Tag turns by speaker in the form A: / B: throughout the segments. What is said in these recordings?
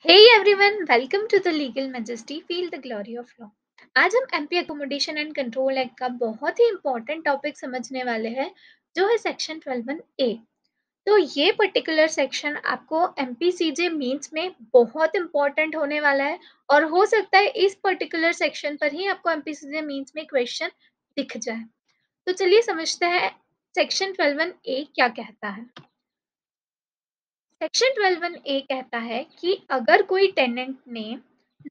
A: Hey everyone, welcome to the Legal Majesty, Feel the Glory of Law. आज हम MP Accommodation and Control Act का बहुत ही important topic समझने वाले हैं जो है Section 12 तो ये पर्टिकुलर सेक्शन आपको एम पी सी में बहुत इंपॉर्टेंट होने वाला है और हो सकता है इस पर्टिकुलर सेक्शन पर ही आपको एम पी सी में क्वेश्चन दिख जाए तो चलिए समझते हैं सेक्शन 12 ए क्या कहता है सेक्शन ट्वेल्व ए कहता है कि अगर कोई टेनेंट ने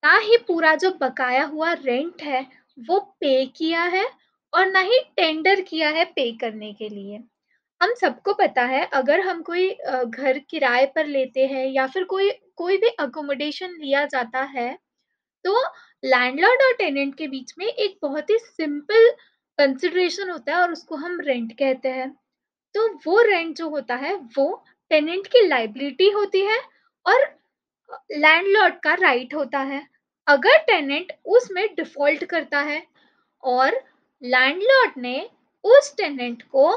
A: ना ही पूरा जो बकाया हुआ रेंट है वो पे किया है और ना ही टेंडर किया है पे करने के लिए हम सबको पता है अगर हम कोई घर किराए पर लेते हैं या फिर कोई कोई भी अकोमोडेशन लिया जाता है तो लैंडलॉर्ड और टेनेंट के बीच में एक बहुत ही सिंपल कंसिडरेशन होता है और उसको हम रेंट कहते हैं तो वो रेंट जो होता है वो टेनेंट की लाइबिलिटी होती है और लैंडलॉर्ड का राइट होता है अगर टेनेंट उसमें डिफॉल्ट करता है और लैंडलॉर्ड ने उस टेनेंट को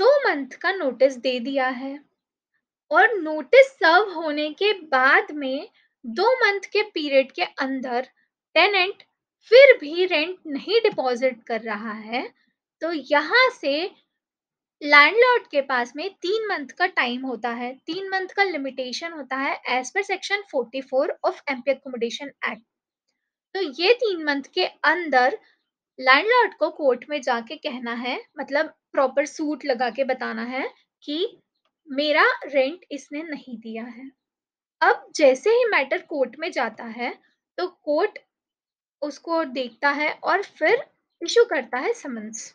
A: दो मंथ का नोटिस दे दिया है और नोटिस सर्व होने के बाद में दो मंथ के पीरियड के अंदर टेनेंट फिर भी रेंट नहीं डिपॉजिट कर रहा है तो यहाँ से लैंडलॉर्ड के पास में तीन मंथ का टाइम होता है तीन मंथ का लिमिटेशन होता है as per section 44 of MP accommodation act तो ये तीन मंथ के अंदर लैंडलॉर्ड को कोर्ट में जाके कहना है मतलब प्रॉपर सूट लगा के बताना है कि मेरा रेंट इसने नहीं दिया है अब जैसे ही मैटर कोर्ट में जाता है तो कोर्ट उसको देखता है और फिर इशू करता है समन्स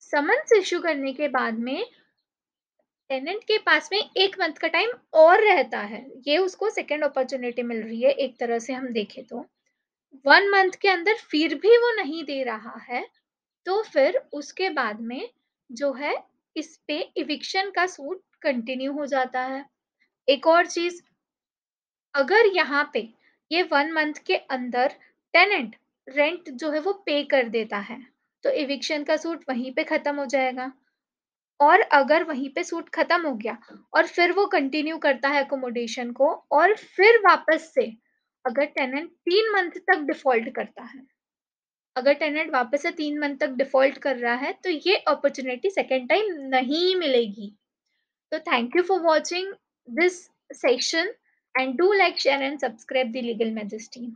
A: समन्स इश्यू करने के बाद में टेनेंट के पास में एक मंथ का टाइम और रहता है ये उसको सेकेंड अपॉर्चुनिटी मिल रही है एक तरह से हम देखें तो वन मंथ के अंदर फिर भी वो नहीं दे रहा है तो फिर उसके बाद में जो है इस पे इविक्शन का सूट कंटिन्यू हो जाता है एक और चीज अगर यहाँ पे ये वन मंथ के अंदर टेनेंट रेंट जो है वो पे कर देता है तो इविक्शन का सूट वहीं पे खत्म हो जाएगा और अगर वहीं पे सूट खत्म हो गया और फिर वो कंटिन्यू करता है अकोमोडेशन को और फिर वापस से अगर टेनेंट तीन मंथ तक डिफॉल्ट करता है अगर टेनेंट वापस से तीन मंथ तक डिफॉल्ट कर रहा है तो ये अपॉर्चुनिटी सेकेंड टाइम नहीं मिलेगी तो thank you for watching this session and do like share and subscribe the legal majesty